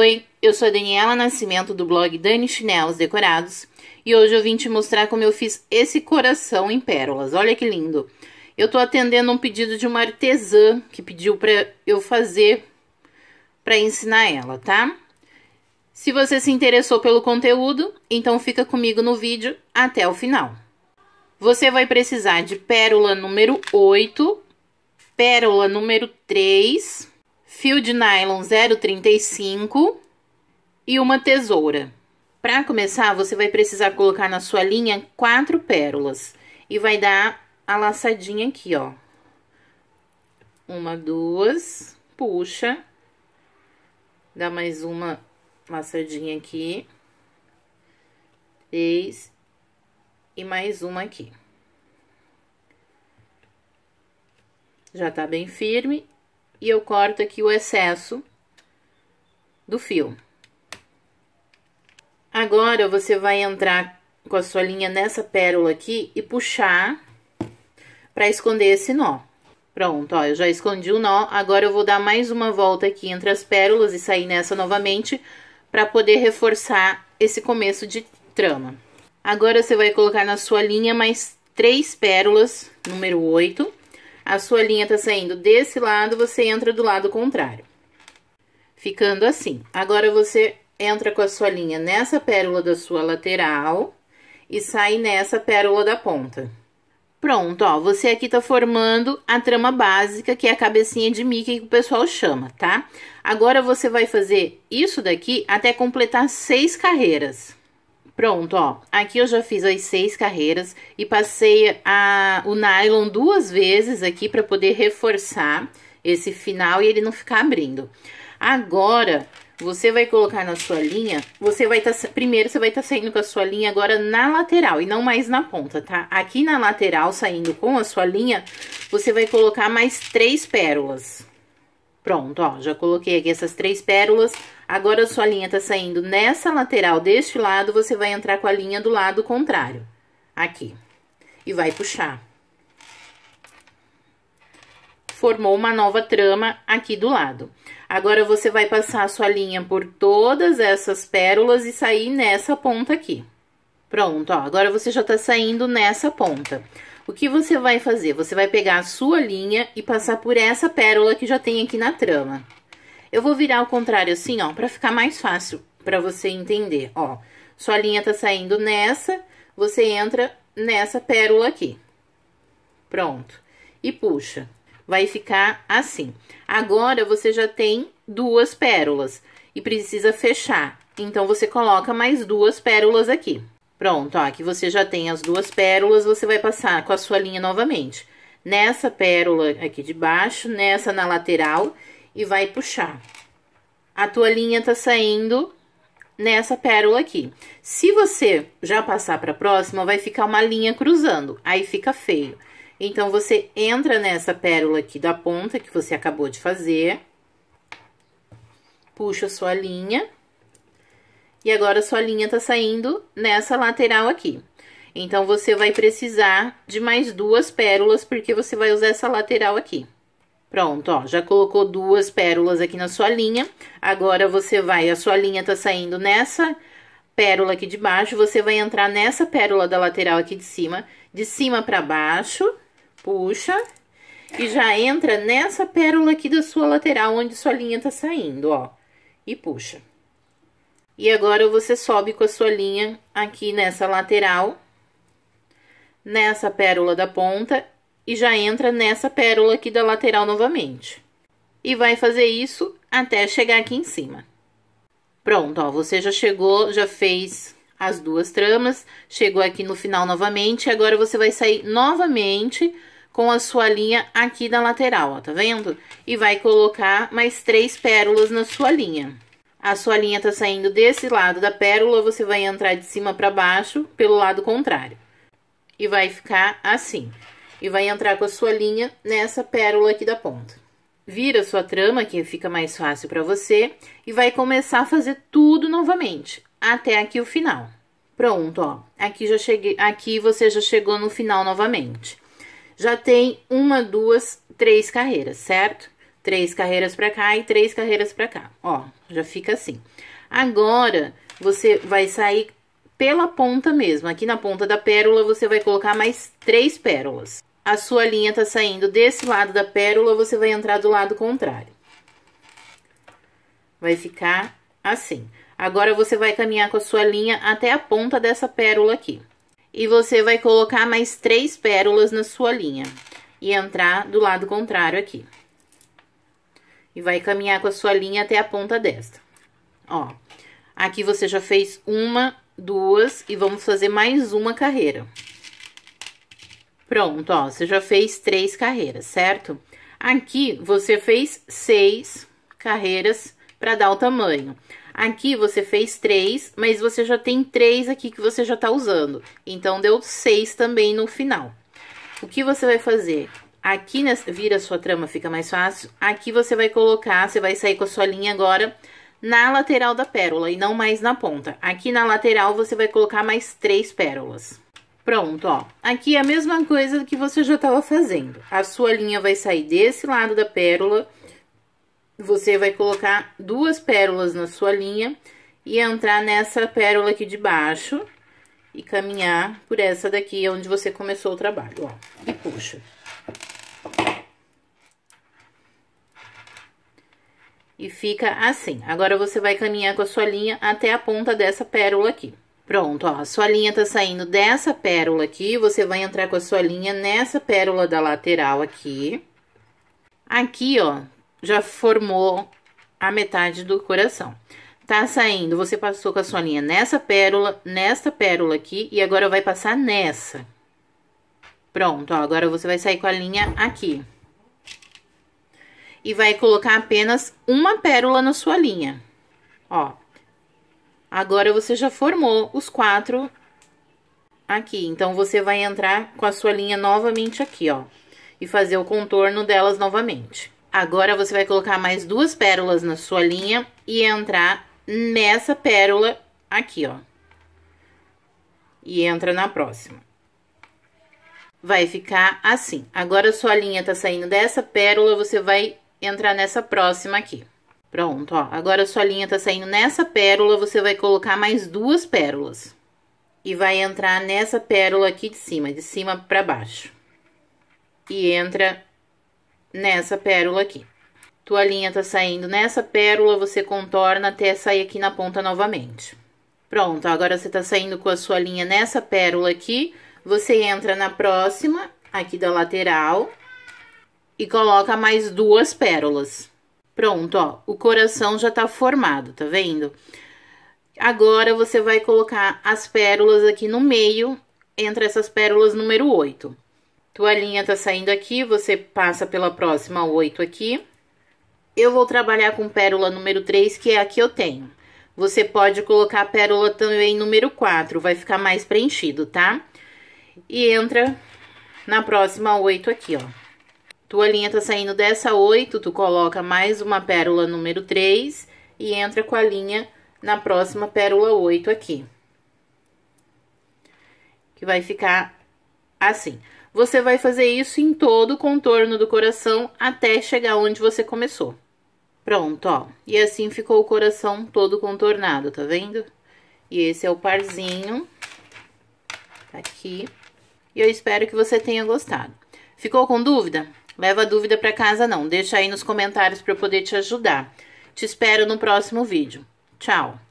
Oi, eu sou Daniela Nascimento do blog Dani Chinelos Decorados e hoje eu vim te mostrar como eu fiz esse coração em pérolas. Olha que lindo! Eu tô atendendo um pedido de uma artesã que pediu para eu fazer para ensinar ela, tá? Se você se interessou pelo conteúdo, então fica comigo no vídeo até o final. Você vai precisar de pérola número 8, pérola número 3 fio de nylon 0,35 e uma tesoura. Para começar, você vai precisar colocar na sua linha quatro pérolas e vai dar a laçadinha aqui, ó. Uma, duas, puxa, dá mais uma laçadinha aqui, três e mais uma aqui. Já tá bem firme, e eu corto aqui o excesso do fio. Agora, você vai entrar com a sua linha nessa pérola aqui e puxar para esconder esse nó. Pronto, ó, eu já escondi o nó, agora eu vou dar mais uma volta aqui entre as pérolas e sair nessa novamente para poder reforçar esse começo de trama. Agora, você vai colocar na sua linha mais três pérolas, número 8, a sua linha tá saindo desse lado, você entra do lado contrário. Ficando assim. Agora, você entra com a sua linha nessa pérola da sua lateral e sai nessa pérola da ponta. Pronto, ó, você aqui tá formando a trama básica, que é a cabecinha de Mickey que o pessoal chama, tá? Agora, você vai fazer isso daqui até completar seis carreiras. Pronto, ó. Aqui eu já fiz as seis carreiras e passei a, o nylon duas vezes aqui para poder reforçar esse final e ele não ficar abrindo. Agora, você vai colocar na sua linha, você vai estar, tá, primeiro você vai estar tá saindo com a sua linha agora na lateral e não mais na ponta, tá? Aqui na lateral, saindo com a sua linha, você vai colocar mais três pérolas. Pronto, ó, já coloquei aqui essas três pérolas. Agora a sua linha tá saindo nessa lateral deste lado, você vai entrar com a linha do lado contrário. Aqui. E vai puxar. Formou uma nova trama aqui do lado. Agora, você vai passar a sua linha por todas essas pérolas e sair nessa ponta aqui. Pronto, ó, agora você já tá saindo nessa ponta. O que você vai fazer? Você vai pegar a sua linha e passar por essa pérola que já tem aqui na trama. Eu vou virar ao contrário assim, ó, pra ficar mais fácil pra você entender, ó. Sua linha tá saindo nessa, você entra nessa pérola aqui. Pronto. E puxa. Vai ficar assim. Agora, você já tem duas pérolas e precisa fechar. Então, você coloca mais duas pérolas aqui. Pronto, ó, aqui você já tem as duas pérolas, você vai passar com a sua linha novamente. Nessa pérola aqui de baixo, nessa na lateral e vai puxar. A tua linha tá saindo nessa pérola aqui. Se você já passar para a próxima, vai ficar uma linha cruzando, aí fica feio. Então, você entra nessa pérola aqui da ponta que você acabou de fazer, puxa sua linha e agora sua linha tá saindo nessa lateral aqui. Então, você vai precisar de mais duas pérolas, porque você vai usar essa lateral aqui. Pronto, ó, já colocou duas pérolas aqui na sua linha. Agora, você vai, a sua linha tá saindo nessa pérola aqui de baixo, você vai entrar nessa pérola da lateral aqui de cima, de cima pra baixo, puxa, e já entra nessa pérola aqui da sua lateral, onde sua linha tá saindo, ó, e puxa. E agora, você sobe com a sua linha aqui nessa lateral, nessa pérola da ponta, e já entra nessa pérola aqui da lateral novamente. E vai fazer isso até chegar aqui em cima. Pronto, ó, você já chegou, já fez as duas tramas, chegou aqui no final novamente, agora você vai sair novamente com a sua linha aqui da lateral, ó, tá vendo? E vai colocar mais três pérolas na sua linha. A sua linha tá saindo desse lado da pérola, você vai entrar de cima para baixo pelo lado contrário. E vai ficar assim. E vai entrar com a sua linha nessa pérola aqui da ponta. Vira sua trama, que fica mais fácil para você, e vai começar a fazer tudo novamente, até aqui o final. Pronto, ó. Aqui já cheguei, aqui você já chegou no final novamente. Já tem uma, duas, três carreiras, certo? três carreiras para cá e três carreiras para cá. Ó, já fica assim. Agora, você vai sair pela ponta mesmo. Aqui na ponta da pérola, você vai colocar mais três pérolas. A sua linha tá saindo desse lado da pérola, você vai entrar do lado contrário. Vai ficar assim. Agora, você vai caminhar com a sua linha até a ponta dessa pérola aqui. E você vai colocar mais três pérolas na sua linha. E entrar do lado contrário aqui e vai caminhar com a sua linha até a ponta desta. Ó, aqui você já fez uma, duas e vamos fazer mais uma carreira. Pronto, ó, você já fez três carreiras, certo? Aqui você fez seis carreiras para dar o tamanho. Aqui você fez três, mas você já tem três aqui que você já tá usando. Então, deu seis também no final. O que você vai fazer? Aqui, nessa, vira a sua trama, fica mais fácil. Aqui você vai colocar, você vai sair com a sua linha agora na lateral da pérola e não mais na ponta. Aqui na lateral você vai colocar mais três pérolas. Pronto, ó. Aqui é a mesma coisa que você já estava fazendo. A sua linha vai sair desse lado da pérola. Você vai colocar duas pérolas na sua linha e entrar nessa pérola aqui de baixo e caminhar por essa daqui onde você começou o trabalho, ó. E puxa. E fica assim. Agora, você vai caminhar com a sua linha até a ponta dessa pérola aqui. Pronto, ó, a sua linha tá saindo dessa pérola aqui, você vai entrar com a sua linha nessa pérola da lateral aqui. Aqui, ó, já formou a metade do coração. Tá saindo, você passou com a sua linha nessa pérola, nesta pérola aqui, e agora vai passar nessa. Pronto, ó, agora você vai sair com a linha aqui. E vai colocar apenas uma pérola na sua linha. Ó. Agora você já formou os quatro aqui. Então, você vai entrar com a sua linha novamente aqui, ó. E fazer o contorno delas novamente. Agora, você vai colocar mais duas pérolas na sua linha e entrar nessa pérola aqui, ó. E entra na próxima vai ficar assim. Agora, sua linha tá saindo dessa pérola, você vai entrar nessa próxima aqui. Pronto, ó. Agora, sua linha tá saindo nessa pérola, você vai colocar mais duas pérolas. E vai entrar nessa pérola aqui de cima, de cima pra baixo. E entra nessa pérola aqui. Tua linha tá saindo nessa pérola, você contorna até sair aqui na ponta novamente. Pronto, agora você tá saindo com a sua linha nessa pérola aqui você entra na próxima, aqui da lateral, e coloca mais duas pérolas. Pronto, ó, o coração já tá formado, tá vendo? Agora, você vai colocar as pérolas aqui no meio, entre essas pérolas número 8. linha tá saindo aqui, você passa pela próxima 8 aqui. Eu vou trabalhar com pérola número 3, que é a que eu tenho. Você pode colocar a pérola também número 4, vai ficar mais preenchido, tá? e entra na próxima oito aqui, ó. Tua linha tá saindo dessa oito, tu coloca mais uma pérola número três e entra com a linha na próxima pérola oito aqui. Que vai ficar assim. Você vai fazer isso em todo o contorno do coração até chegar onde você começou. Pronto, ó. E assim ficou o coração todo contornado, tá vendo? E esse é o parzinho. Tá aqui e eu espero que você tenha gostado. Ficou com dúvida? Leva a dúvida para casa não, deixa aí nos comentários para eu poder te ajudar. Te espero no próximo vídeo. Tchau!